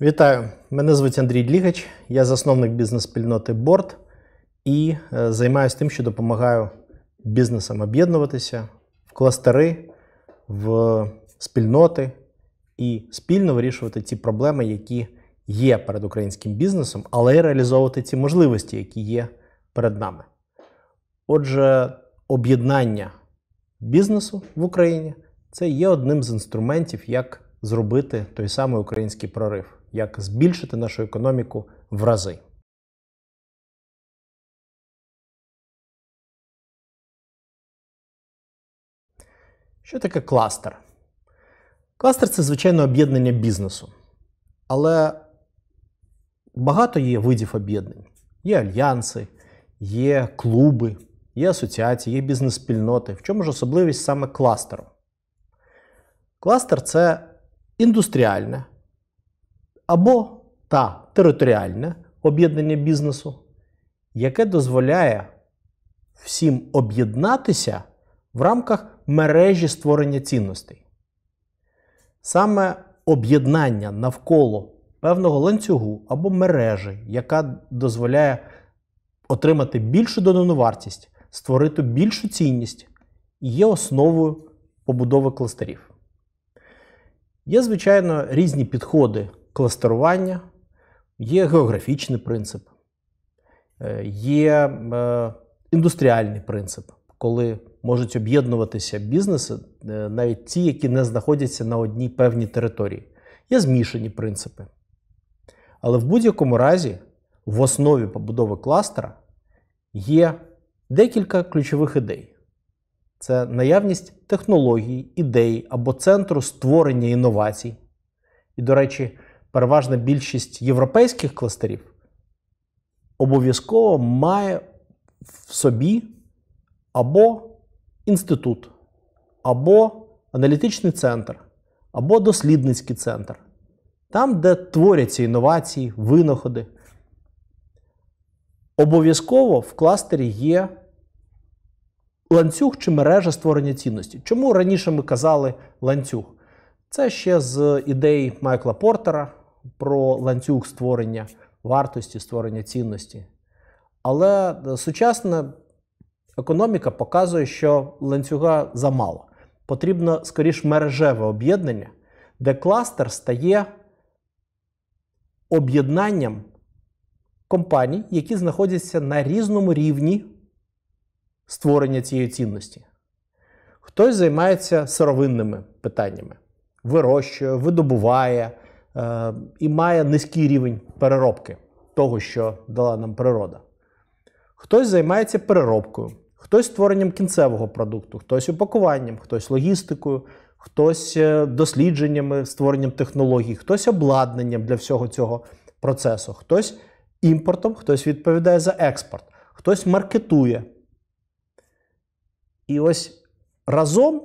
Вітаю! Мене звуть Андрій Длігач, я засновник бізнес-спільноти Борт і е, займаюся тим, що допомагаю бізнесам об'єднуватися в кластери, в спільноти і спільно вирішувати ті проблеми, які є перед українським бізнесом, але й реалізовувати ці можливості, які є перед нами. Отже, об'єднання бізнесу в Україні це є одним з інструментів, як зробити той самий український прорив як збільшити нашу економіку в рази. Що таке кластер? Кластер це звичайно об'єднання бізнесу. Але багато є видів об'єднань. Є альянси, є клуби, є асоціації, є бізнес-спільноти. В чому ж особливість саме кластеру? Кластер це індустріальне або та територіальне об'єднання бізнесу, яке дозволяє всім об'єднатися в рамках мережі створення цінностей. Саме об'єднання навколо певного ланцюгу або мережі, яка дозволяє отримати більшу додану вартість, створити більшу цінність, є основою побудови кластерів. Є, звичайно, різні підходи кластерування, є географічний принцип, е, є е, індустріальний принцип, коли можуть об'єднуватися бізнеси, е, навіть ті, які не знаходяться на одній певній території. Є змішані принципи. Але в будь-якому разі в основі побудови кластера є декілька ключових ідей. Це наявність технологій, ідей або центру створення інновацій. І, до речі, переважна більшість європейських кластерів обов'язково має в собі або інститут, або аналітичний центр, або дослідницький центр. Там, де творяться інновації, винаходи. Обов'язково в кластері є ланцюг чи мережа створення цінності. Чому раніше ми казали ланцюг? Це ще з ідей Майкла Портера, про ланцюг створення вартості, створення цінності. Але е, сучасна економіка показує, що ланцюга замало. Потрібно скоріш мережеве об'єднання, де кластер стає об'єднанням компаній, які знаходяться на різному рівні створення цієї цінності. Хтось займається сировинними питаннями, вирощує, видобуває, Е, і має низький рівень переробки того, що дала нам природа. Хтось займається переробкою, хтось створенням кінцевого продукту, хтось упакуванням, хтось логістикою, хтось е, дослідженнями, створенням технологій, хтось обладнанням для всього цього процесу, хтось імпортом, хтось відповідає за експорт, хтось маркетує. І ось разом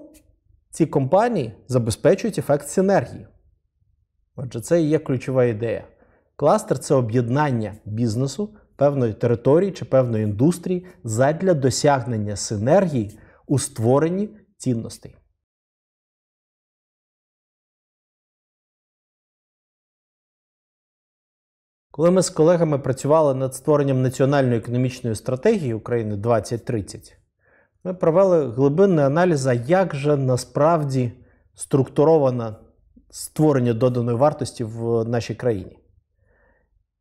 ці компанії забезпечують ефект синергії. Отже, це і є ключова ідея. Кластер це об'єднання бізнесу, певної території чи певної індустрії задля досягнення синергії у створенні цінностей. Коли ми з колегами працювали над створенням національної економічної стратегії України 2030, ми провели глибинний аналіз, як же насправді структурована створення доданої вартості в нашій країні.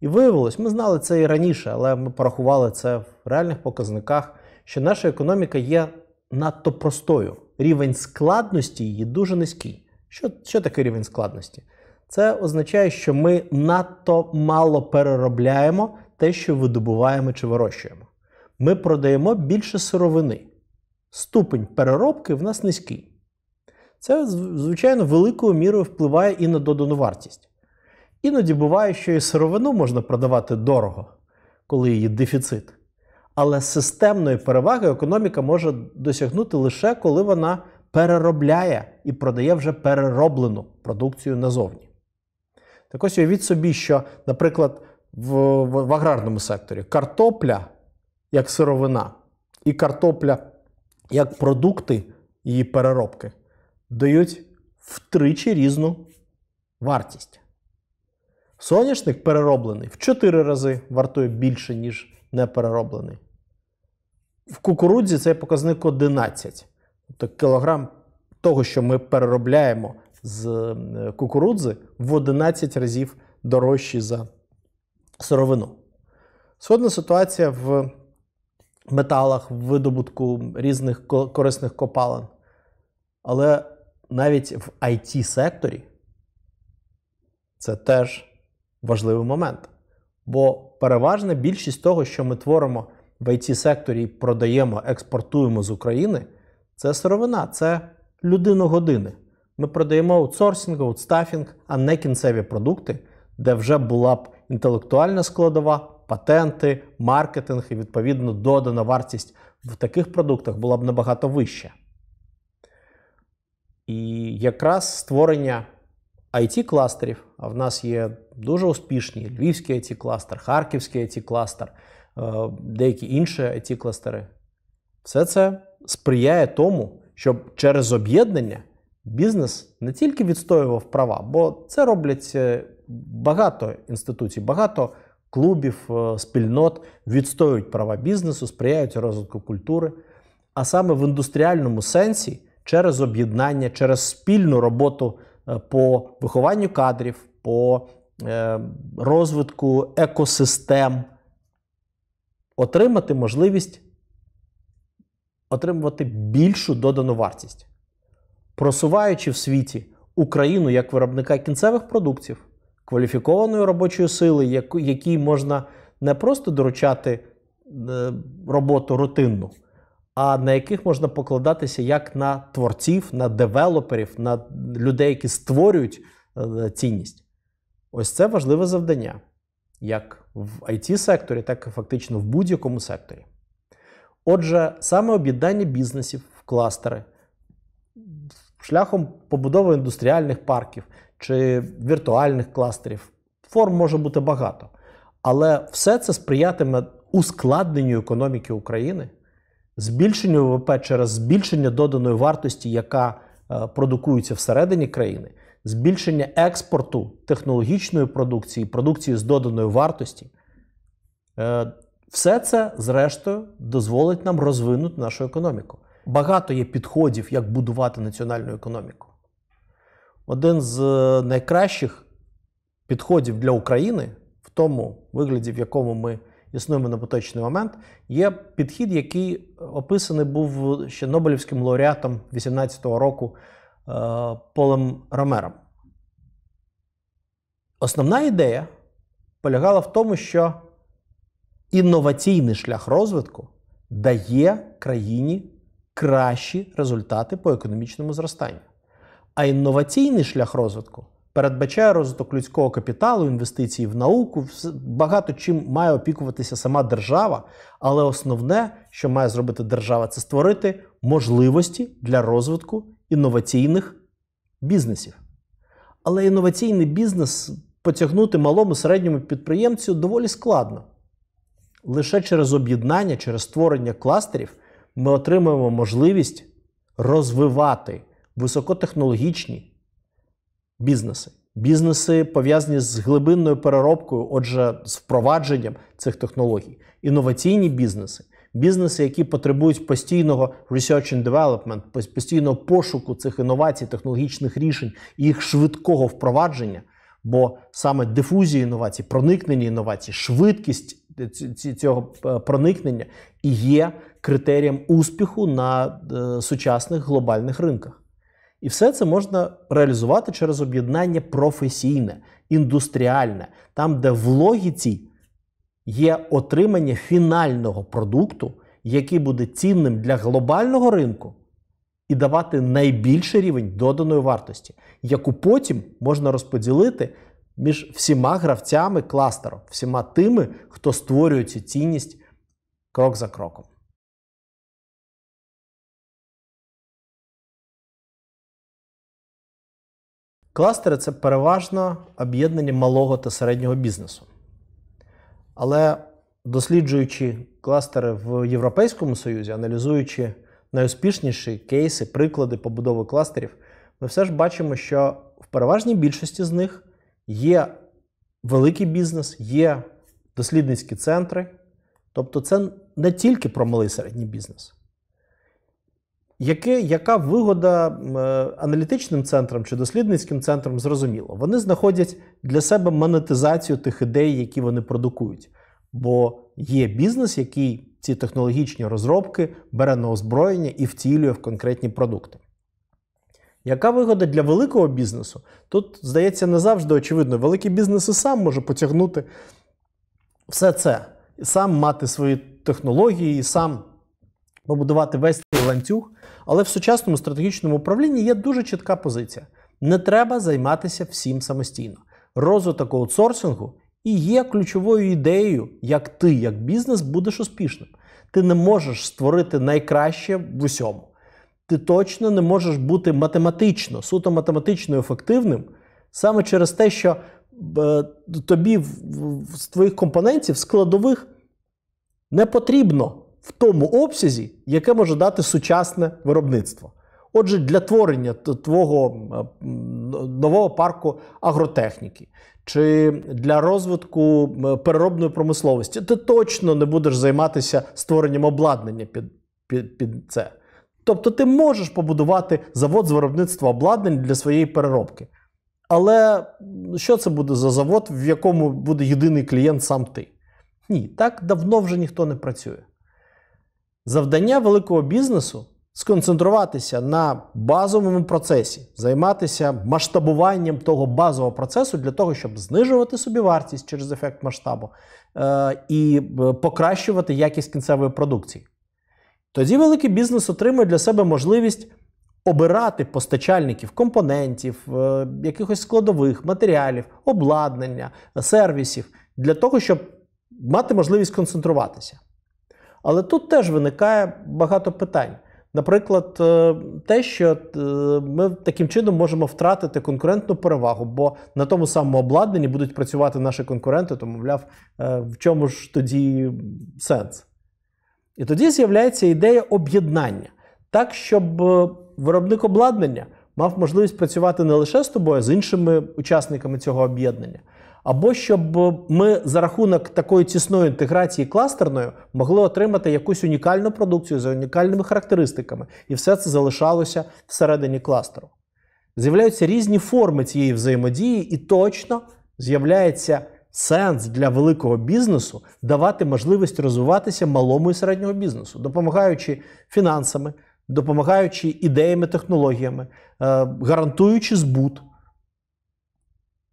І виявилось, ми знали це і раніше, але ми порахували це в реальних показниках, що наша економіка є надто простою. Рівень складності її дуже низький. Що, Що таке рівень складності? Це означає, що ми надто мало переробляємо те, що видобуваємо чи вирощуємо. Ми продаємо більше сировини. Ступень переробки в нас низький це, звичайно, великою мірою впливає і на додану вартість. Іноді буває, що і сировину можна продавати дорого, коли її дефіцит. Але системної переваги економіка може досягнути лише коли вона переробляє і продає вже перероблену продукцію назовні. Так ось уявіть собі, що, наприклад, в, в, в аграрному секторі картопля як сировина і картопля як продукти її переробки дають втричі різну вартість. Соняшник перероблений в 4 рази вартує більше, ніж неперероблений. В кукурудзі цей показник 11. Тобто кілограм того, що ми переробляємо з е, кукурудзи, в 11 разів дорожчий за сировину. Сходна ситуація в металах, в видобутку різних корисних копалин. Але навіть в IT-секторі це теж важливий момент. Бо переважна більшість того, що ми творимо в IT-секторі, продаємо, експортуємо з України, це сировина, це людина години. Ми продаємо аутсорсинг, аутстафінг, а не кінцеві продукти, де вже була б інтелектуальна складова, патенти, маркетинг і відповідно додана вартість в таких продуктах була б набагато вища. І якраз створення it кластерів а в нас є дуже успішні львівський it кластер харківський it кластер е, деякі інші it кластери Все це сприяє тому, щоб через об'єднання бізнес не тільки відстоював права, бо це роблять е, багато інституцій, багато клубів, е, спільнот відстоюють права бізнесу, сприяють розвитку культури. А саме в індустріальному сенсі через об'єднання, через спільну роботу е, по вихованню кадрів, по е, розвитку екосистем, отримати можливість отримувати більшу додану вартість, просуваючи в світі Україну як виробника кінцевих продуктів, кваліфікованої робочої сили, якій можна не просто доручати е, роботу рутинну а на яких можна покладатися як на творців, на девелоперів, на людей, які створюють е, цінність. Ось це важливе завдання, як в IT-секторі, так і фактично в будь-якому секторі. Отже, саме об'єднання бізнесів в кластери шляхом побудови індустріальних парків чи віртуальних кластерів. Форм може бути багато, але все це сприятиме ускладненню економіки України збільшенню ВВП через збільшення доданої вартості, яка е, продукується всередині країни, збільшення експорту технологічної продукції, продукції з доданої вартості. Е, все це, зрештою, дозволить нам розвинути нашу економіку. Багато є підходів, як будувати національну економіку. Один з е, найкращих підходів для України в тому вигляді, в якому ми існуємо на поточний момент, є підхід, який описаний був ще Нобелівським лауреатом 18-го року е, Полем Ромером. Основна ідея полягала в тому, що інноваційний шлях розвитку дає країні кращі результати по економічному зростанню. А інноваційний шлях розвитку передбачає розвиток людського капіталу, інвестиції в науку, багато чим має опікуватися сама держава. Але основне, що має зробити держава, це створити можливості для розвитку інноваційних бізнесів. Але інноваційний бізнес потягнути малому середньому підприємцю доволі складно. Лише через об'єднання, через створення кластерів ми отримуємо можливість розвивати високотехнологічні бізнеси. Бізнеси пов'язані з глибинною переробкою, отже, з впровадженням цих технологій, інноваційні бізнеси, бізнеси, які потребують постійного research and development, постійного пошуку цих інновацій, технологічних рішень і їх швидкого впровадження. Бо саме дифузія інновацій, проникнення інновацій, швидкість цього е, проникнення і є критерієм успіху на е, сучасних глобальних ринках. І все це можна реалізувати через об'єднання професійне, індустріальне, там, де в логіці є отримання фінального продукту, який буде цінним для глобального ринку, і давати найбільший рівень доданої вартості, яку потім можна розподілити між всіма гравцями кластеру, всіма тими, хто створює цю цінність крок за кроком. Кластери це переважно об'єднання малого та середнього бізнесу. Але досліджуючи кластери в Європейському Союзі, аналізуючи найуспішніші кейси, приклади побудови кластерів, ми все ж бачимо, що в переважній більшості з них є великий бізнес, є дослідницькі центри. Тобто, це не тільки про малий середній бізнес. Яке, Яка вигода е, аналітичним центрам чи дослідницьким центрам зрозуміло? Вони знаходять для себе монетизацію тих ідей, які вони продукують. Бо є бізнес, який ці технологічні розробки бере на озброєння і втілює в конкретні продукти. Яка вигода для великого бізнесу? Тут, здається, не завжди очевидно, великий бізнес і сам може потягнути все це, сам мати свої технології, і сам побудувати весь цей ланцюг. Але в сучасному стратегічному управлінні є дуже чітка позиція: не треба займатися всім самостійно. Розвиток аутсорсингу і є ключовою ідеєю, як ти, як бізнес, будеш успішним. Ти не можеш створити найкраще в усьому. Ти точно не можеш бути математично, суто математично ефективним, саме через те, що е, тобі з твоїх компонентів складових не потрібно в тому обсязі, яке може дати сучасне виробництво. Отже, для творення твого нового парку агротехніки чи для розвитку переробної промисловості, ти точно не будеш займатися створенням обладнання під, під, під це. Тобто ти можеш побудувати завод з виробництва обладнань для своєї переробки. Але що це буде за завод, в якому буде єдиний клієнт сам ти? Ні, так давно вже ніхто не працює. Завдання великого бізнесу сконцентруватися на базовому процесі, займатися масштабуванням того базового процесу для того, щоб знижувати собі вартість через ефект масштабу е і е, покращувати якість кінцевої продукції. Тоді великий бізнес отримує для себе можливість обирати постачальників компонентів, е якихось складових матеріалів, обладнання, сервісів для того, щоб мати можливість концентруватися. Але тут теж виникає багато питань. Наприклад, е, те, що е, ми таким чином можемо втратити конкурентну перевагу, бо на тому самому обладнанні будуть працювати наші конкуренти, то, мовляв, е, в чому ж тоді сенс? І тоді з'являється ідея об'єднання так, щоб виробник обладнання мав можливість працювати не лише з тобою, а з іншими учасниками цього об'єднання або щоб е, ми за рахунок такої тісної інтеграції кластерної могли отримати якусь унікальну продукцію за унікальними характеристиками, і все це залишалося всередині кластеру. З'являються різні форми цієї взаємодії, і точно з'являється сенс для великого бізнесу давати можливість розвиватися малому і середньому бізнесу, допомагаючи фінансами, допомагаючи ідеями, технологіями, е, гарантуючи збут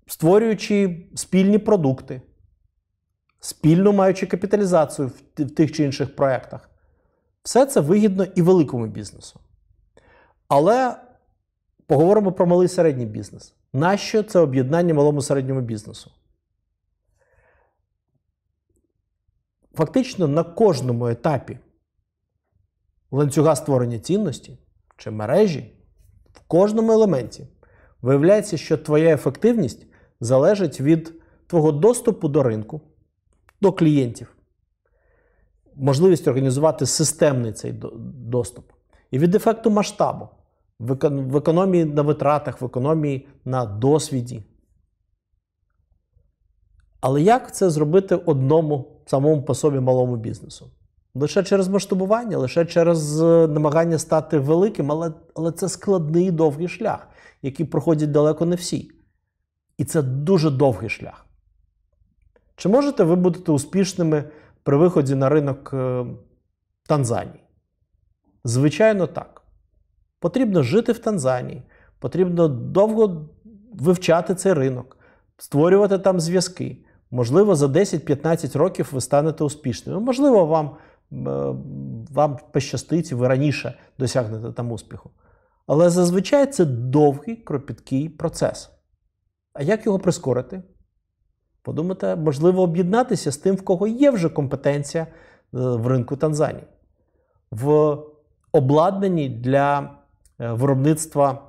створюючи спільні продукти, спільно маючи капіталізацію в тих чи інших проєктах. Все це вигідно і великому бізнесу. Але поговоримо про малий середній бізнес. Нащо це об'єднання малому середньому бізнесу? Фактично на кожному етапі ланцюга створення цінності чи мережі в кожному елементі виявляється, що твоя ефективність залежить від твого доступу до ринку, до клієнтів, можливість організувати системний цей доступ. І від ефекту масштабу, в економії на витратах, в економії на досвіді. Але як це зробити одному самому по собі малому бізнесу? Лише через масштабування, лише через е, намагання стати великим, але але це складний довгий шлях, який проходять далеко не всі. І це дуже довгий шлях. Чи можете ви бути успішними при виході на ринок е, Танзанії? Звичайно, так. Потрібно жити в Танзанії, потрібно довго вивчати цей ринок, створювати там зв'язки. Можливо, за 10-15 років ви станете успішними. Можливо, вам е, вам пощастить, ви раніше досягнете там успіху. Але зазвичай це довгий кропіткий процес. А як його прискорити? Подумати, можливо, об'єднатися з тим, в кого є вже компетенція е, в ринку Танзанії, в обладнанні для е, виробництва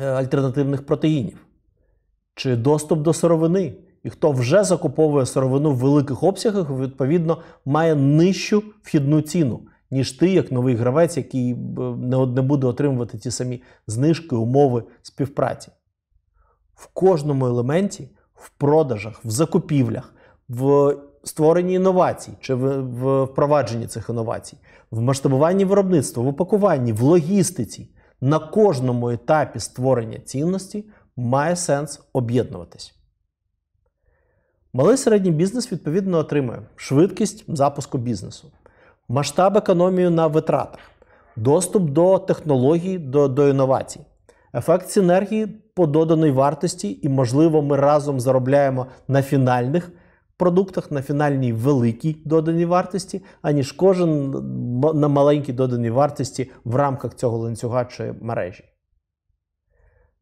е, альтернативних протеїнів, чи доступ до сировини. І хто вже закуповує сировину в великих обсягах, відповідно, має нижчу вхідну ціну, ніж ти, як новий гравець, який не буде отримувати ті самі знижки, умови співпраці в кожному елементі, в продажах, в закупівлях, в створенні інновацій чи в впровадженні цих інновацій, в масштабуванні виробництва, в упакуванні, в логістиці. На кожному етапі створення цінності має сенс об'єднуватись. Малий середній бізнес відповідно отримує швидкість запуску бізнесу, масштаб економії на витратах, доступ до технологій, до, до інновацій ефект синергії по доданої вартості, і, можливо, ми разом заробляємо на фінальних продуктах, на фінальній великій доданій вартості, аніж кожен на маленькій доданій вартості в рамках цього ланцюга чи мережі.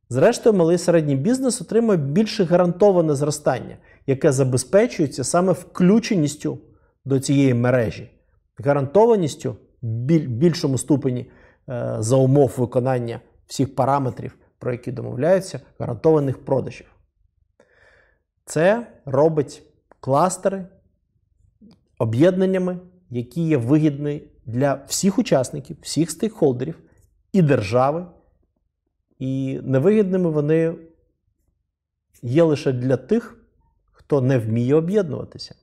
Зрештою, малий середній бізнес отримує більше гарантоване зростання, яке забезпечується саме включеністю до цієї мережі, гарантованістю більшому ступені е, за умов виконання всіх параметрів, про які домовляються, гарантованих продажів. Це робить кластери об'єднаннями, які є вигідні для всіх учасників, всіх стейкхолдерів і держави. І невигідними вони є лише для тих, хто не вміє об'єднуватися.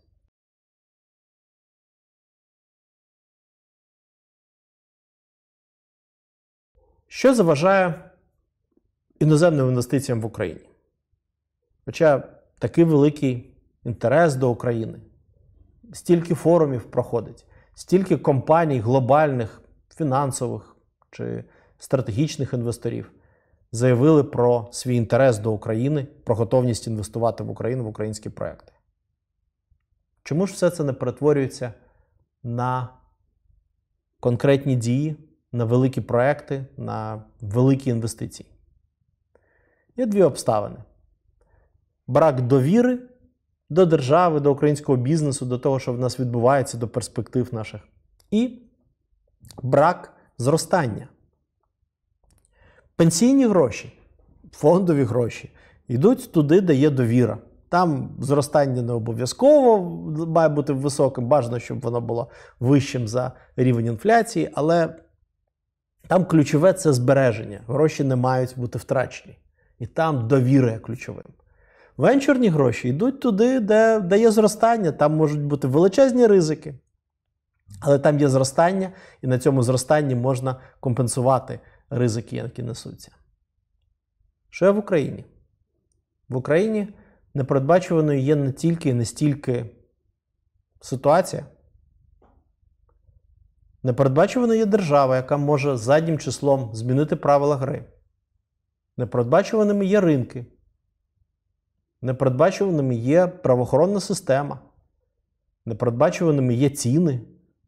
Що заважає іноземним інвестиціям в Україні? Хоча такий великий інтерес до України, стільки форумів проходить, стільки компаній глобальних, фінансових чи стратегічних інвесторів заявили про свій інтерес до України, про готовність інвестувати в Україну в українські проекти. Чому ж все це не перетворюється на конкретні дії? на великі проекти, на великі інвестиції. Є дві обставини: брак довіри до держави, до українського бізнесу, до того, що в нас відбувається, до перспектив наших, і брак зростання. Пенсійні гроші, фондові гроші йдуть туди, де є довіра. Там зростання не обов'язково має бути високим, бажано, щоб воно було вищим за рівень інфляції, але там ключове це збереження. Гроші не мають бути втрачені. І там довіра є ключовим. Венчурні гроші йдуть туди, де, де є зростання, там можуть бути величезні ризики, але там є зростання, і на цьому зростанні можна компенсувати ризики, які несуться. Що є в Україні? В Україні непередбачуваною є не тільки і не стільки ситуація. Непередбачуваною є держава, яка може заднім числом змінити правила гри. Непередбачуваними є ринки. Непередбачуваними є правоохоронна система. Непередбачуваними є ціни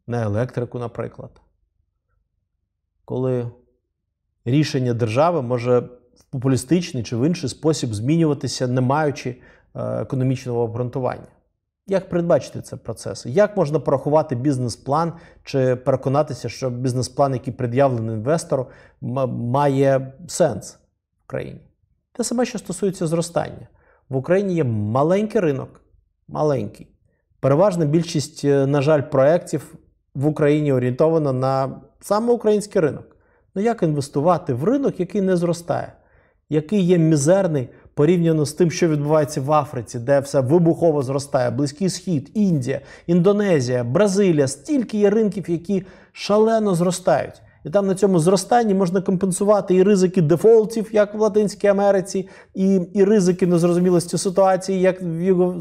на електрику, наприклад. Коли рішення держави може в популістичний чи в інший спосіб змінюватися, не маючи е, економічного обґрунтування. Як передбачити це процес? Як можна порахувати бізнес-план чи переконатися, що бізнес-план, який пред'явлений інвестору, має сенс в країні? Те саме, що стосується зростання. В Україні є маленький ринок, маленький. Переважна більшість, е, на жаль, проєктів в Україні орієнтована на саме український ринок. Ну як інвестувати в ринок, який не зростає, який є мізерний порівняно з тим, що відбувається в Африці, де все вибухово зростає, близький схід, Індія, Індонезія, Бразилія, стільки є ринків, які шалено зростають. І там на цьому зростанні можна компенсувати і ризики дефолтів, як в Латинській Америці, і і ризики незрозумілості ситуації, як в Юго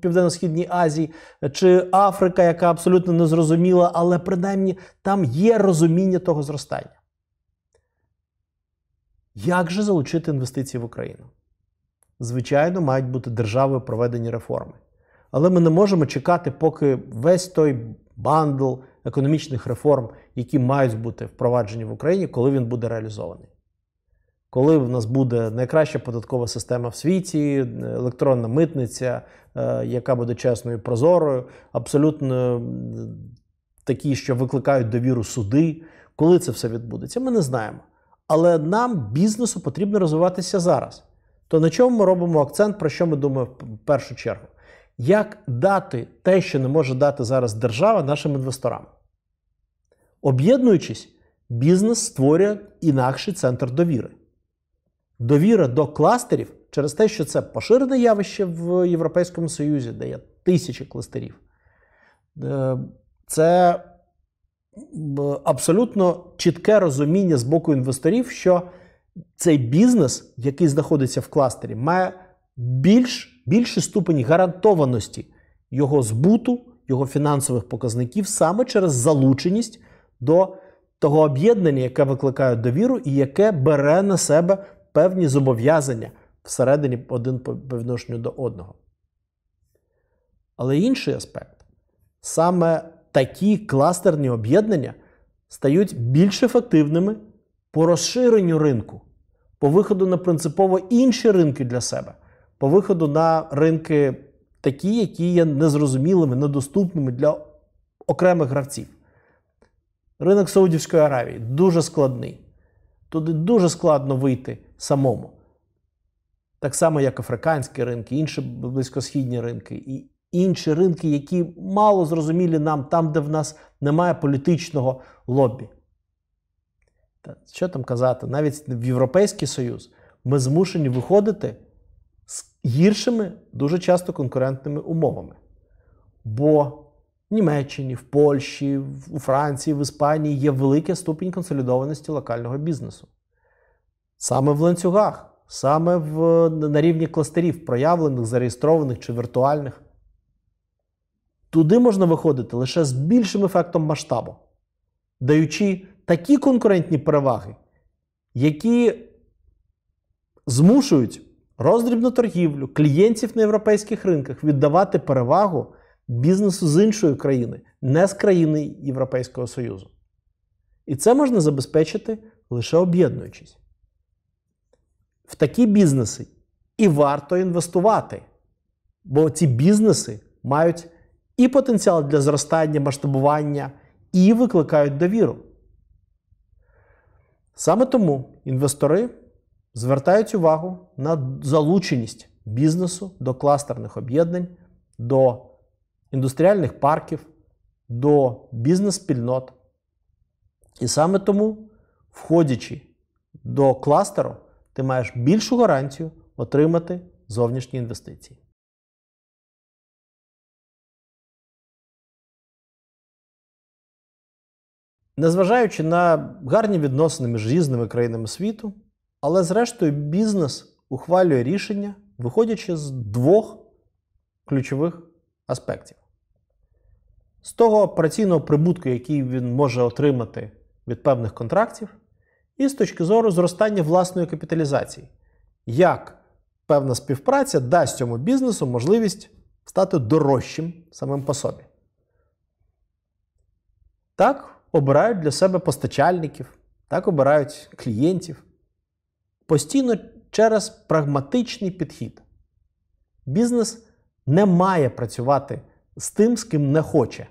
Південно-Східній Азії чи Африка, яка абсолютно незрозуміла, але принаймні там є розуміння того зростання. Як же залучити інвестиції в Україну? звичайно, мають бути державою проведені реформи. Але ми не можемо чекати, поки весь той бандл економічних реформ, які мають бути впроваджені в Україні, коли він буде реалізований. Коли в нас буде найкраща податкова система в світі, електронна митниця, е, яка буде чесною і прозорою, абсолютно е, такі, що викликають довіру суди, коли це все відбудеться, ми не знаємо. Але нам, бізнесу, потрібно розвиватися зараз то на чому ми робимо акцент, про що ми думаємо в першу чергу? Як дати те, що не може дати зараз держава нашим інвесторам? Об'єднуючись, бізнес створює інакший центр довіри. Довіра до кластерів через те, що це поширене явище в Європейському Союзі, де є тисячі кластерів. Е, це абсолютно чітке розуміння з боку інвесторів, що цей бізнес, який знаходиться в кластері, має більш, більший ступень гарантованості його збуту, його фінансових показників саме через залученість до того об'єднання, яке викликає довіру і яке бере на себе певні зобов'язання всередині один по відношенню до одного. Але інший аспект саме такі кластерні об'єднання стають більш ефективними по розширенню ринку, по виходу на принципово інші ринки для себе, по виходу на ринки такі, які є незрозумілими, недоступними для окремих гравців. Ринок Саудівської Аравії дуже складний. Туди дуже складно вийти самому. Так само, як африканські ринки, інші близькосхідні ринки і інші ринки, які мало зрозумілі нам там, де в нас немає політичного лобі. Та що там казати, навіть в Європейський Союз ми змушені виходити з гіршими, дуже часто конкурентними умовами. Бо в Німеччині, в Польщі, у Франції, в Іспанії є великий ступінь консолідованості локального бізнесу. Саме в ланцюгах, саме в, на рівні кластерів, проявлених, зареєстрованих чи віртуальних. Туди можна виходити лише з більшим ефектом масштабу, даючи такі конкурентні переваги, які змушують роздрібну торгівлю клієнтів на європейських ринках віддавати перевагу бізнесу з іншої країни, не з країни Європейського Союзу. І це можна забезпечити лише об'єднуючись. В такі бізнеси і варто інвестувати, бо ці бізнеси мають і потенціал для зростання, масштабування, і викликають довіру. Саме тому інвестори звертають увагу на залученість бізнесу до кластерних об'єднань, до індустріальних парків, до бізнес-спільнот. І саме тому, входячи до кластеру, ти маєш більшу гарантію отримати зовнішні інвестиції. Незважаючи на гарні відносини між різними країнами світу, але зрештою бізнес ухвалює рішення, виходячи з двох ключових аспектів. З того операційного прибутку, який він може отримати від певних контрактів, і з точки зору зростання власної капіталізації, як певна співпраця дасть цьому бізнесу можливість стати дорожчим самим по собі. Так, обирають для себе постачальників, так обирають клієнтів. Постійно через прагматичний підхід. Бізнес не має працювати з тим, з ким не хоче,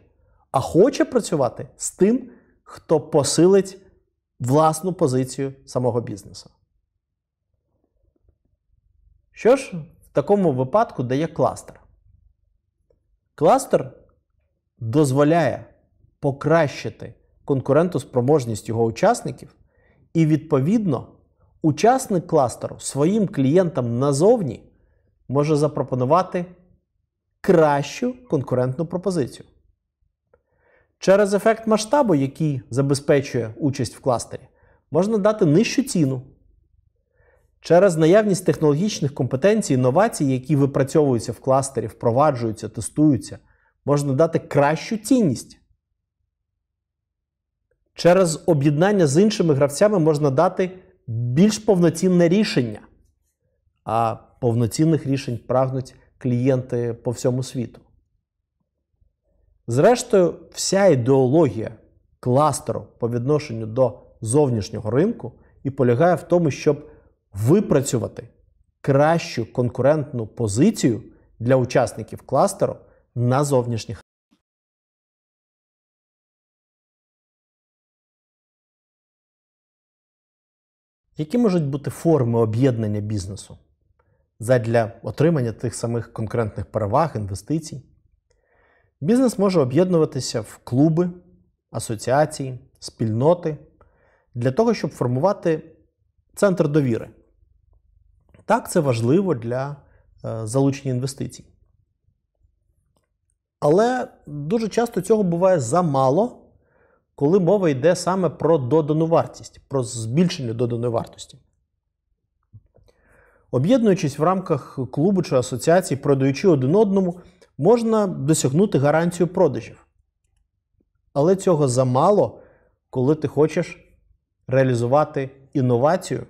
а хоче працювати з тим, хто посилить власну позицію самого бізнесу. Що ж в такому випадку дає кластер? Кластер дозволяє покращити конкурентоспроможність його учасників, і, відповідно, учасник кластеру своїм клієнтам назовні може запропонувати кращу конкурентну пропозицію. Через ефект масштабу, який забезпечує участь в кластері, можна дати нижчу ціну. Через наявність технологічних компетенцій, інновацій, які випрацьовуються в кластері, впроваджуються, тестуються, можна дати кращу цінність. Через об'єднання з іншими гравцями можна дати більш повноцінне рішення, а повноцінних рішень прагнуть клієнти по всьому світу. Зрештою, вся ідеологія кластеру по відношенню до зовнішнього ринку і полягає в тому, щоб випрацювати кращу конкурентну позицію для учасників кластеру на зовнішніх Які можуть бути форми об'єднання бізнесу для отримання тих самих конкурентних переваг, інвестицій? Бізнес може об'єднуватися в клуби, асоціації, спільноти для того, щоб формувати центр довіри. Так, це важливо для е, залучення інвестицій. Але дуже часто цього буває замало коли мова йде саме про додану вартість, про збільшення доданої вартості. Об'єднуючись в рамках клубу чи асоціації, продаючи один одному, можна досягнути гарантію продажів. Але цього замало, коли ти хочеш реалізувати інновацію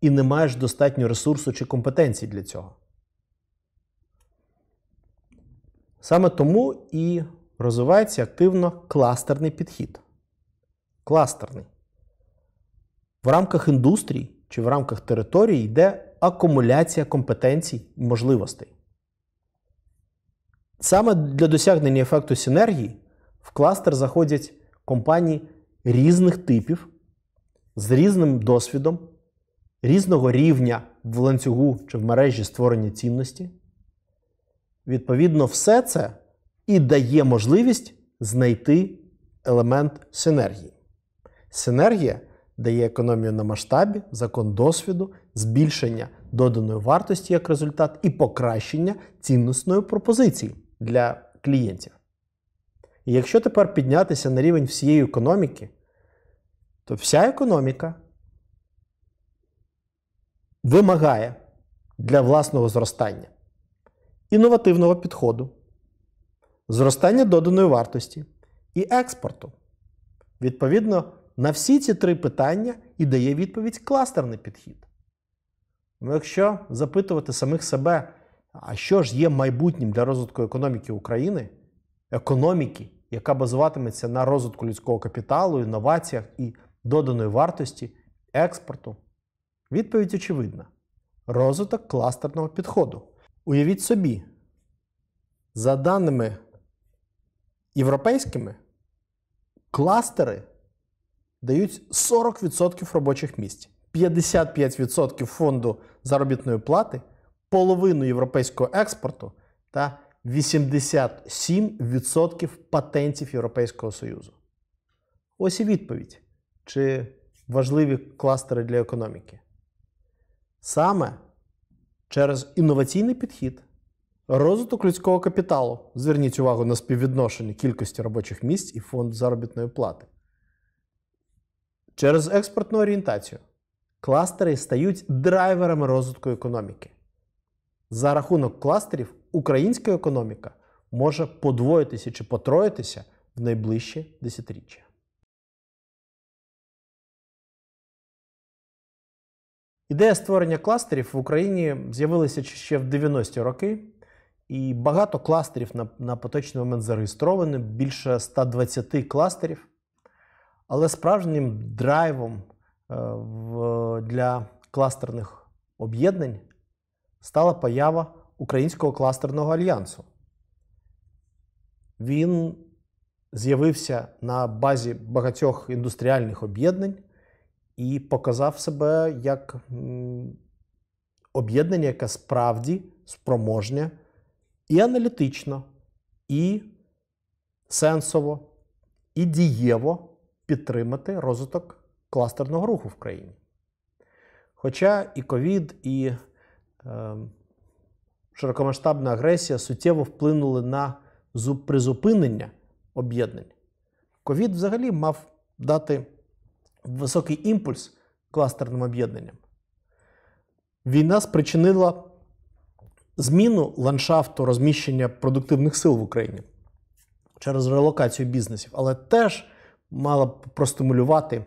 і не маєш достатньо ресурсу чи компетенцій для цього. Саме тому і розвивається активно кластерний підхід кластерний. В рамках індустрій чи в рамках території йде акумуляція компетенцій і можливостей. Саме для досягнення ефекту синергії в кластер заходять компанії різних типів з різним досвідом, різного рівня в ланцюгу чи в мережі створення цінності. Відповідно, все це і дає можливість знайти елемент синергії. Синергія дає економію на масштабі, закон досвіду, збільшення доданої вартості як результат і покращення цінностної пропозиції для клієнтів. І якщо тепер піднятися на рівень всієї економіки, то вся економіка вимагає для власного зростання інновативного підходу, зростання доданої вартості і експорту. Відповідно, на всі ці три питання і дає відповідь кластерний підхід. Ну, якщо запитувати самих себе, а що ж є майбутнім для розвитку економіки України, економіки, яка базуватиметься на розвитку людського капіталу, інноваціях і доданої вартості, експорту, відповідь очевидна: розвиток кластерного підходу. Уявіть собі, за даними європейськими, кластери дають 40% робочих місць, 55% фонду заробітної плати, половину європейського експорту та 87% патентів Європейського Союзу. Ось і відповідь. Чи важливі кластери для економіки? Саме через інноваційний підхід, розвиток людського капіталу. Зверніть увагу на співвідношення кількості робочих місць і фонд заробітної плати. Через експортну орієнтацію кластери стають драйверами розвитку економіки. За рахунок кластерів українська економіка може подвоїтися чи потроїтися в найближчі десятиріччя. Ідея створення кластерів в Україні з'явилася ще в 90-ті роки, і багато кластерів на на поточний момент зареєстровано, більше 120 кластерів. Але справжнім драйвом е, для кластерних об'єднань стала поява Українського кластерного альянсу. Він з'явився на базі багатьох індустріальних об'єднань і показав себе як об'єднання, яке справді спроможне і аналітично, і сенсово, і дієво підтримати розвиток кластерного руху в країні. Хоча і ковід, і е, широкомасштабна агресія суттєво вплинули на призупинення об'єднань, ковід взагалі мав дати високий імпульс кластерним об'єднанням. Війна спричинила зміну ландшафту розміщення продуктивних сил в Україні через релокацію бізнесів, але теж мала б простимулювати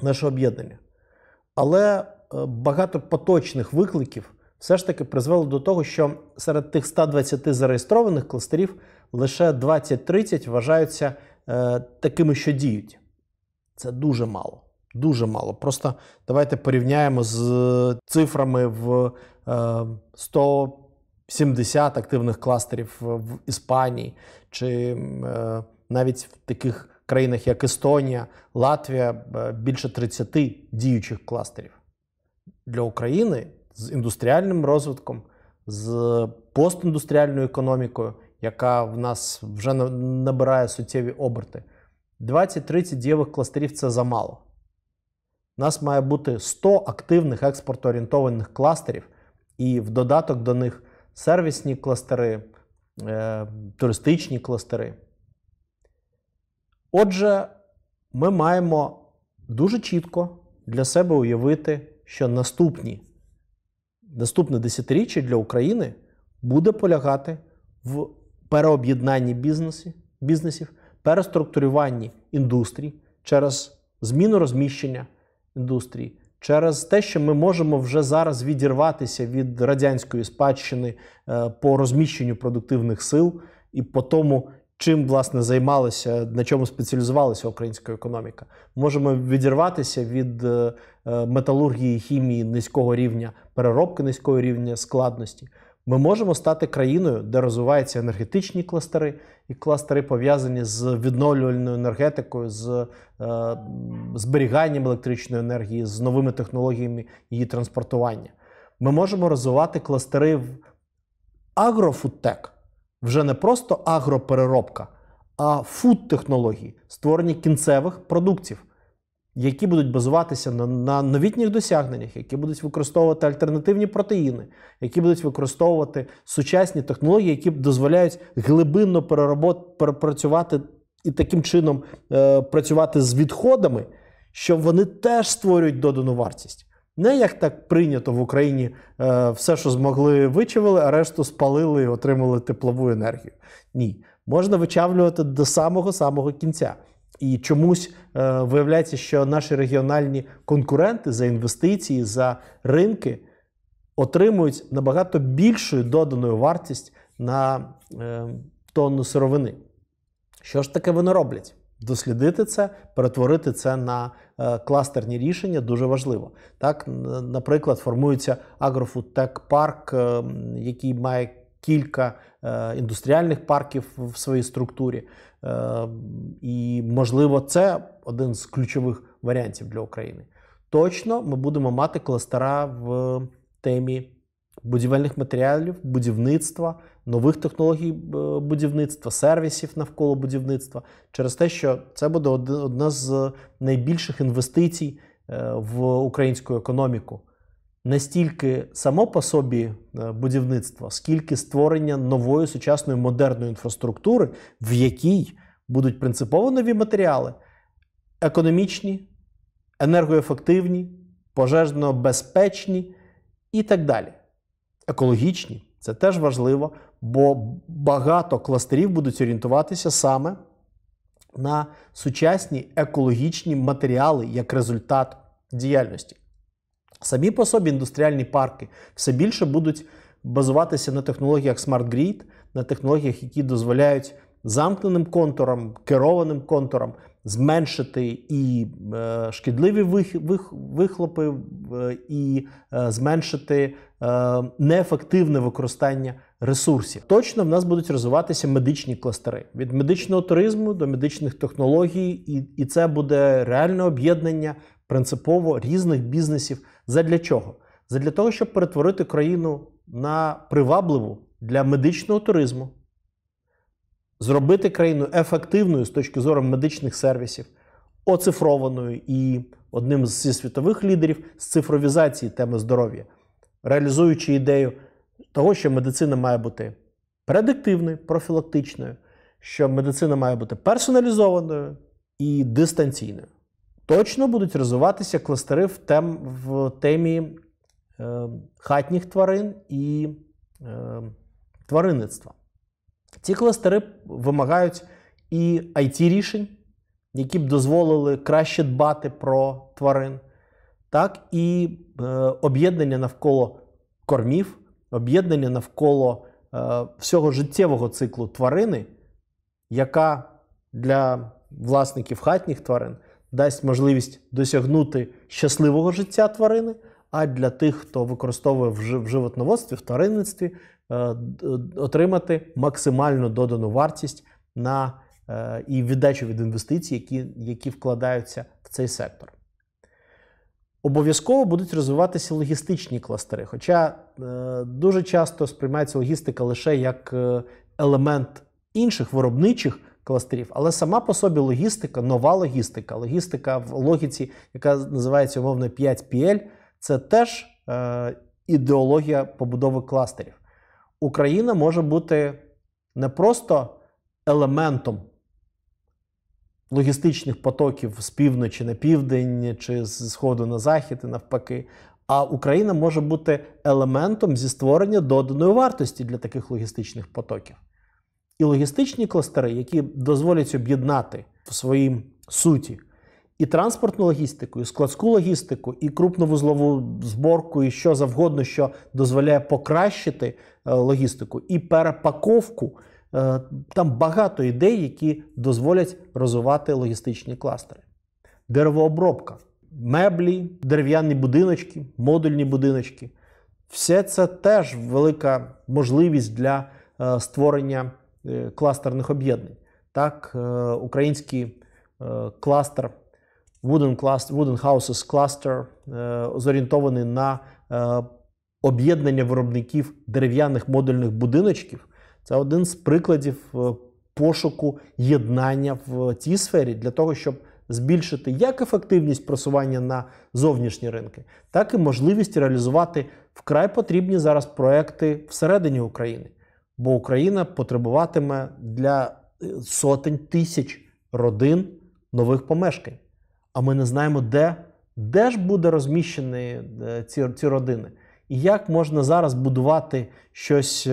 наше об'єднання. Але е, багато поточних викликів все ж таки призвело до того, що серед тих 120 зареєстрованих кластерів лише 20-30 вважаються е, такими, що діють. Це дуже мало. Дуже мало. Просто давайте порівняємо з е, цифрами в 170 е, активних кластерів в Іспанії, чи навіть в таких країнах як Естонія, Латвія, е, більше 30 діючих кластерів. Для України з індустріальним розвитком, з постіндустріальною економікою, яка в нас вже набирає суттєві оберти, 20-30 дієвих кластерів це замало. У нас має бути 100 активних експортоорієнтованих кластерів, і в додаток до них сервісні кластери, е, туристичні кластери. Отже, ми маємо дуже чітко для себе уявити, що наступні, наступне десятиріччя для України буде полягати в переоб'єднанні бізнесів, бізнесів, переструктурюванні індустрій через зміну розміщення індустрії, через те, що ми можемо вже зараз відірватися від радянської спадщини е, по розміщенню продуктивних сил і по тому чим власне займалася, на чому спеціалізувалася українська економіка. Можемо відірватися від е, е, металургії, хімії низького рівня, переробки низького рівня складності. Ми можемо стати країною, де розвиваються енергетичні кластери, і кластери пов'язані з відновлювальною енергетикою, з е, зберіганням електричної енергії, з новими технологіями її транспортування. Ми можемо розвивати кластери в агрофудтек, вже не просто агропереробка, а фуд-технології, створення кінцевих продуктів, які будуть базуватися на, на новітніх досягненнях, які будуть використовувати альтернативні протеїни, які будуть використовувати сучасні технології, які дозволяють глибинно перепрацювати і таким чином е, працювати з відходами, що вони теж створюють додану вартість. Не як так прийнято в Україні е, все, що змогли, вичавили, а решту спалили і отримали теплову енергію. Ні, можна вичавлювати до самого самого кінця. І чомусь е, виявляється, що наші регіональні конкуренти за інвестиції, за ринки отримують набагато більшою доданою вартість на е, тонну сировини. Що ж таке вони роблять? Дослідити це, перетворити це на е, кластерні рішення дуже важливо. Так, наприклад, формується агрофудтек парк, е, який має кілька е, індустріальних парків в своїй структурі, і можливо, це один з ключових варіантів для України. Точно ми будемо мати кластера в темі будівельних матеріалів, будівництва, нових технологій е, будівництва, сервісів навколо будівництва, через те, що це буде одна з найбільших інвестицій е, в українську економіку. Не стільки само по собі е, будівництва, скільки створення нової сучасної модерної інфраструктури, в якій будуть принципово нові матеріали, економічні, енергоефективні, пожежно безпечні і так далі екологічні. Це теж важливо, бо багато кластерів будуть орієнтуватися саме на сучасні екологічні матеріали як результат діяльності. Самі по собі індустріальні парки все більше будуть базуватися на технологіях Smart Grid, на технологіях, які дозволяють замкненим контуром, керованим контуром зменшити і е, шкідливі вихлопи, е, і е, зменшити Е, неефективне використання ресурсів. Точно в нас будуть розвиватися медичні кластери від медичного туризму до медичних технологій, і, і це буде реальне об'єднання принципово різних бізнесів. Задля чого? Задля того, щоб перетворити країну на привабливу для медичного туризму, зробити країну ефективною з точки зору медичних сервісів, оцифрованою і одним зі світових лідерів з цифровізації теми здоров'я реалізуючи ідею того, що медицина має бути предиктивною, профілактичною, що медицина має бути персоналізованою і дистанційною. Точно будуть розвиватися кластери в тем, в темі е, хатніх тварин і е, тваринництва. Ці кластери вимагають і it рішень які б дозволили краще дбати про тварин так і е, об'єднання навколо кормів, об'єднання навколо е, всього життєвого циклу тварини, яка для власників хатніх тварин дасть можливість досягнути щасливого життя тварини. А для тих, хто використовує в животноводстві, в тваринництві, е, отримати максимальну додану вартість на е, і віддачу від інвестицій, які, які вкладаються в цей сектор. Обов'язково будуть розвиватися логістичні кластери. Хоча е, дуже часто сприймається логістика лише як е, елемент інших виробничих кластерів, але сама по собі логістика, нова логістика, логістика в логіці, яка називається умовно 5PL, це теж е, ідеологія побудови кластерів. Україна може бути не просто елементом логістичних потоків з півночі на південь чи з сходу на захід, і навпаки. А Україна може бути елементом зі створення доданої вартості для таких логістичних потоків. І логістичні кластери, які дозволять об'єднати в своїм суті і транспортну логістику, і складську логістику, і крупновузлову зборку, і що завгодно, що дозволяє покращити е, логістику, і перепаковку Е, там багато ідей, які дозволять розвивати логістичні кластери. Деревообробка, меблі, дерев'яні будиночки, модульні будиночки. Все це теж велика можливість для е, створення е, кластерних об'єднань. Так, Український кластер Wooden, cluster, wooden Houses Cluster зорієнтований на об'єднання виробників дерев'яних модульних будиночків. Це один з прикладів е, пошуку єднання в цій сфері для того, щоб збільшити як ефективність просування на зовнішні ринки, так і можливість реалізувати вкрай потрібні зараз проекти всередині України. Бо Україна потребуватиме для е, сотень тисяч родин нових помешкань. А ми не знаємо, де де ж буде розміщені е, ці, ці родини, і як можна зараз будувати щось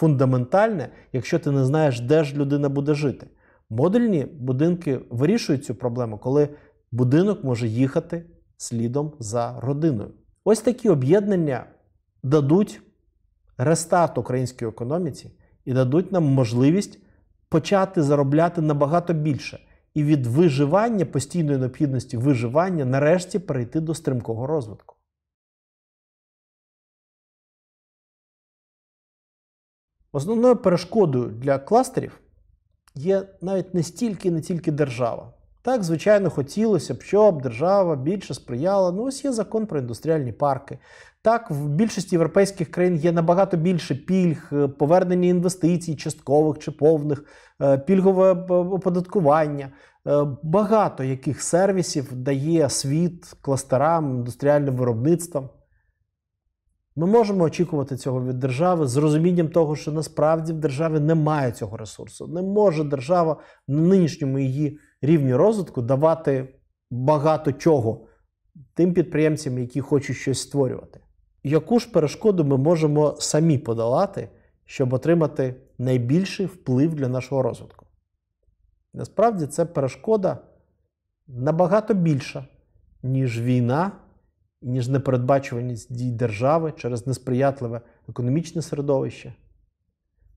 фундаментальне, якщо ти не знаєш, де ж людина буде жити. Модульні будинки вирішують цю проблему, коли будинок може їхати слідом за родиною. Ось такі об'єднання дадуть рестарт українській економіці і дадуть нам можливість почати заробляти набагато більше. І від виживання, постійної необхідності виживання, нарешті перейти до стрімкого розвитку. Основною перешкодою для кластерів є навіть не стільки не тільки держава. Так, звичайно, хотілося б, щоб держава більше сприяла. Ну, ось є закон про індустріальні парки. Так, в більшості європейських країн є набагато більше пільг, е, повернення інвестицій, часткових чи повних, е, пільгове оподаткування. Е, багато яких сервісів дає світ кластерам, індустріальним виробництвам. Ми можемо очікувати цього від держави з розумінням того, що насправді в державі немає цього ресурсу. Не може держава на нинішньому її рівні розвитку давати багато чого тим підприємцям, які хочуть щось створювати. Яку ж перешкоду ми можемо самі подолати, щоб отримати найбільший вплив для нашого розвитку? Насправді це перешкода набагато більша, ніж війна ніж непередбачуваність дій держави через несприятливе економічне середовище.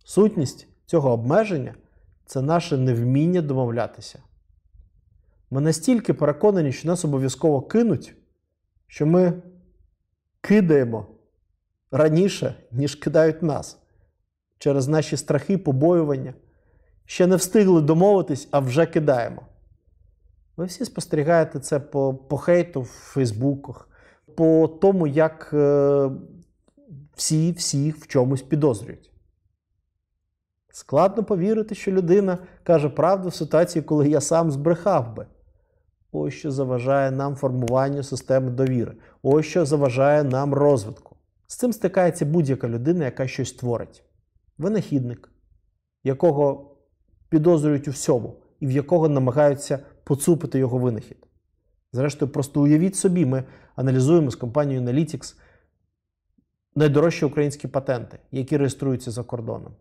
Сутність цього обмеження це наше невміння домовлятися. Ми настільки переконані, що нас обов'язково кинуть, що ми кидаємо раніше, ніж кидають нас, через наші страхи, побоювання. Ще не встигли домовитись, а вже кидаємо. Ви всі спостерігаєте це по по хейту в Фейсбуках, по тому, як е, всі всіх в чомусь підозрюють. Складно повірити, що людина каже правду в ситуації, коли я сам збрехав би. Ось що заважає нам формуванню системи довіри, ось що заважає нам розвитку. З цим стикається будь-яка людина, яка щось творить. Винахідник, якого підозрюють у всьому, і в якого намагаються поцупити його винахід. Зрештою, просто уявіть собі, ми аналізуємо з компанією Analytics найдорожчі українські патенти, які реєструються за кордоном.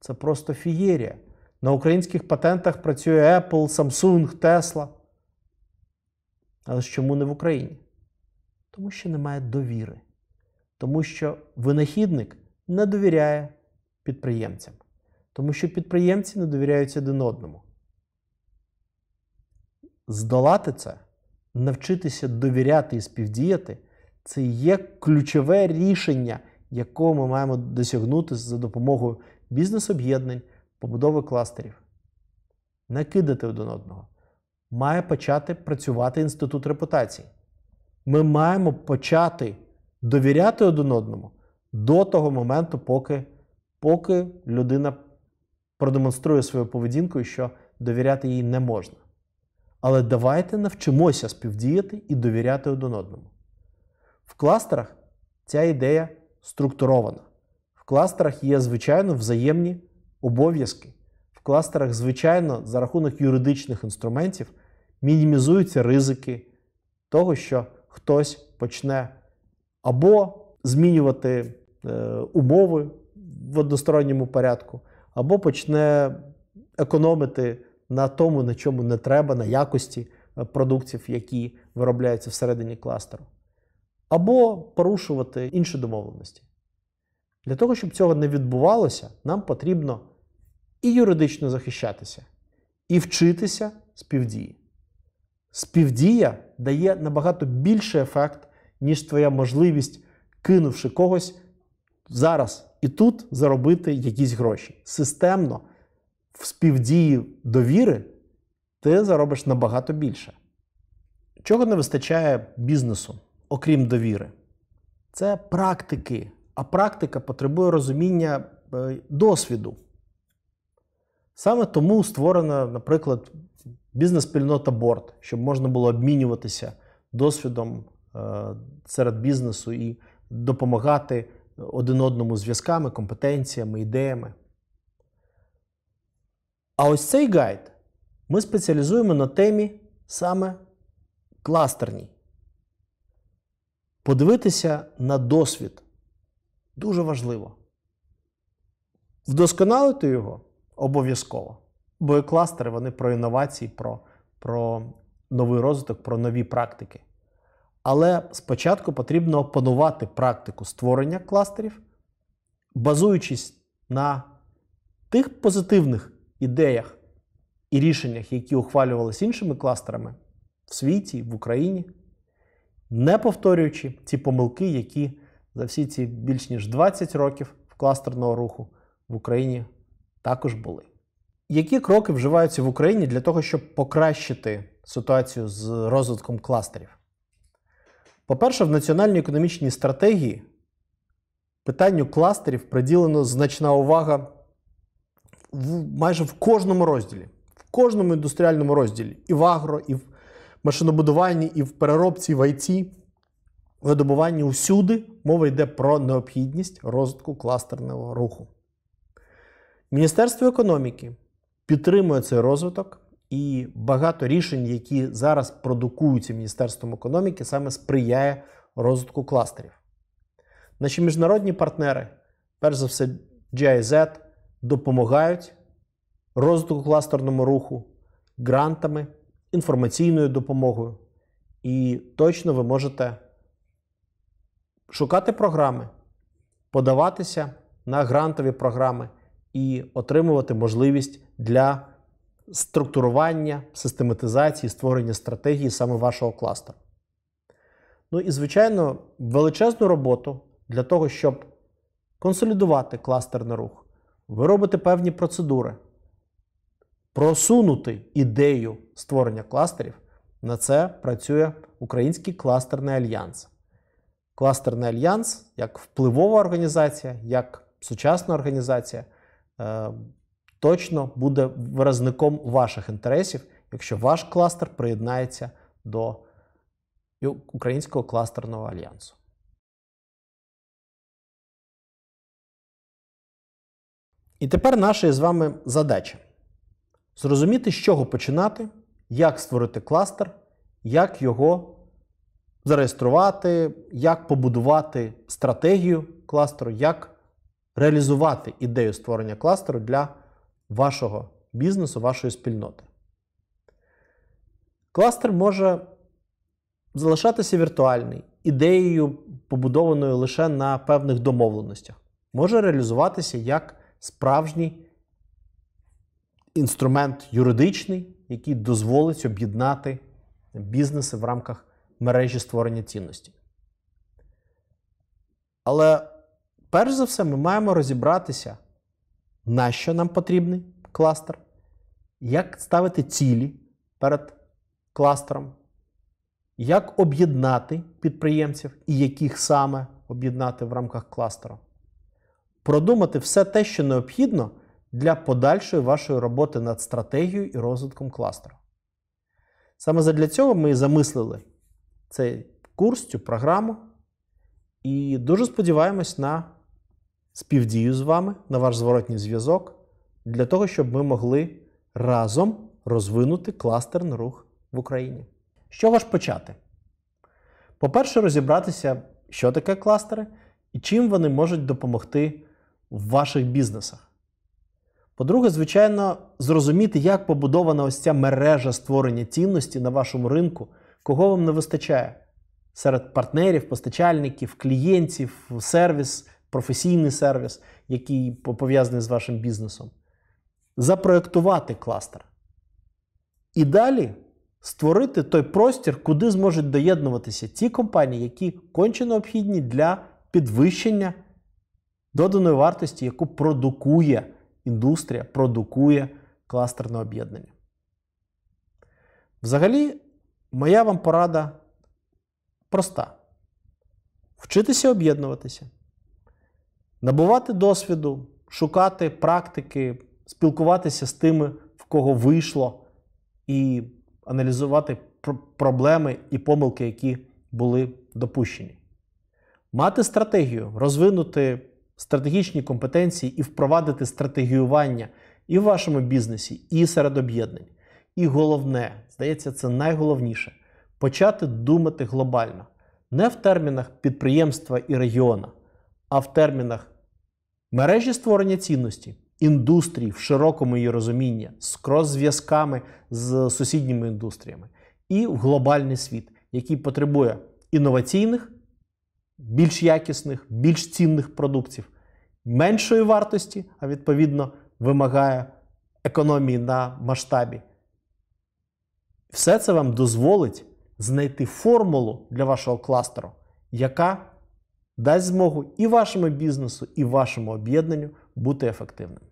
Це просто фієрія. На українських патентах працює Apple, Samsung, Tesla. Але ж чому не в Україні? Тому що немає довіри. Тому що винахідник не довіряє підприємцям. Тому що підприємці не довіряються один одному. Здолати це навчитися довіряти і співдіяти це є ключове рішення, якого ми маємо досягнути за допомогою бізнес-об'єднань, побудови кластерів. Не кидати один одного. Має почати працювати інститут репутації. Ми маємо почати довіряти один одному до того моменту, поки, поки людина продемонструє свою поведінкою, що довіряти їй не можна. Але давайте навчимося співдіяти і довіряти один одному. В кластерах ця ідея структурована. В кластерах є, звичайно, взаємні обов'язки. В кластерах, звичайно, за рахунок юридичних інструментів мінімізуються ризики того, що хтось почне або змінювати е, умови в односторонньому порядку, або почне економити на тому, на чому не треба, на якості е, продуктів, які виробляються всередині кластеру, або порушувати інші домовленості. Для того, щоб цього не відбувалося, нам потрібно і юридично захищатися, і вчитися співдії. Співдія дає набагато більший ефект, ніж твоя можливість, кинувши когось зараз і тут заробити якісь гроші системно в співдії довіри, ти заробиш набагато більше. Чого не вистачає бізнесу, окрім довіри? Це практики. А практика потребує розуміння е, досвіду. Саме тому створена, наприклад, бізнес-спільнота борт, щоб можна було обмінюватися досвідом е, серед бізнесу і допомагати один одному зв'язками, компетенціями, ідеями. А ось цей гайд ми спеціалізуємо на темі саме кластерній. Подивитися на досвід дуже важливо. Вдосконалити його обов'язково. Бо і кластери вони про інновації, про, про новий розвиток, про нові практики. Але спочатку потрібно опанувати практику створення кластерів, базуючись на тих позитивних ідеях і рішеннях, які ухвалювалися іншими кластерами в світі, в Україні, не повторюючи ті помилки, які за всі ці більш ніж 20 років кластерного руху в Україні також були. Які кроки вживаються в Україні для того, щоб покращити ситуацію з розвитком кластерів? По-перше, в національній економічній стратегії питанню кластерів приділено значна увага в, майже в кожному розділі, в кожному індустріальному розділі, і в агро, і в машинобудуванні, і в переробці, і в IT, видобуванні усюди мова йде про необхідність розвитку кластерного руху. Міністерство економіки підтримує цей розвиток. І багато рішень, які зараз продукуються Міністерством економіки, саме сприяє розвитку кластерів. Наші міжнародні партнери, перш за все, GIZ, допомагають розвитку кластерному руху грантами, інформаційною допомогою. І точно ви можете шукати програми, подаватися на грантові програми і отримувати можливість для структурування, систематизації, створення стратегії саме вашого кластеру. Ну і, звичайно, величезну роботу для того, щоб консолідувати кластерний рух, ви робите певні процедури. Просунути ідею створення кластерів на це працює Український кластерний альянс. Кластерний альянс як впливова організація, як сучасна організація е, точно буде виразником ваших інтересів, якщо ваш кластер приєднається до Українського кластерного альянсу. І тепер наша з вами задача зрозуміти, з чого починати, як створити кластер, як його зареєструвати, як побудувати стратегію кластеру, як реалізувати ідею створення кластеру для вашого бізнесу, вашої спільноти. Кластер може залишатися віртуальний, ідеєю, побудованою лише на певних домовленостях, може реалізуватися як справжній інструмент юридичний, який дозволить об'єднати бізнеси в рамках мережі створення цінності. Але перш за все, ми маємо розібратися, на що нам потрібний кластер, як ставити цілі перед кластером, як об'єднати підприємців і яких саме об'єднати в рамках кластера продумати все те, що необхідно для подальшої вашої роботи над стратегією і розвитком кластеру. Саме задля цього ми замислили цей курс, цю програму. І дуже сподіваємось на співдію з вами, на ваш зворотній зв'язок, для того, щоб ми могли разом розвинути кластерний рух в Україні. З чого ж почати? По-перше, розібратися, що таке кластери і чим вони можуть допомогти в ваших бізнесах. По-друге, звичайно, зрозуміти, як побудована ось ця мережа створення цінності на вашому ринку, кого вам не вистачає серед партнерів, постачальників, клієнтів, сервіс, професійний сервіс, який пов'язаний з вашим бізнесом. Запроектувати кластер. І далі створити той простір, куди зможуть доєднуватися ті компанії, які конче необхідні для підвищення доданої вартості, яку продукує індустрія, продукує кластерне об'єднання. Взагалі, моя вам порада проста: вчитися об'єднуватися, набувати досвіду, шукати практики, спілкуватися з тими, в кого вийшло, і аналізувати проблеми і помилки, які були допущені. Мати стратегію, розвинути стратегічні компетенції і впровадити стратегіювання і в вашому бізнесі, і серед об'єднань. І головне, здається, це найголовніше почати думати глобально. Не в термінах підприємства і регіона, а в термінах мережі створення цінності, індустрії в широкому її розумінні, з крос-зв'язками з сусідніми індустріями, і в глобальний світ, який потребує інноваційних більш якісних, більш цінних продуктів меншої вартості, а відповідно вимагає економії на масштабі. Все це вам дозволить знайти формулу для вашого кластеру, яка дасть змогу і вашому бізнесу, і вашому об'єднанню бути ефективним.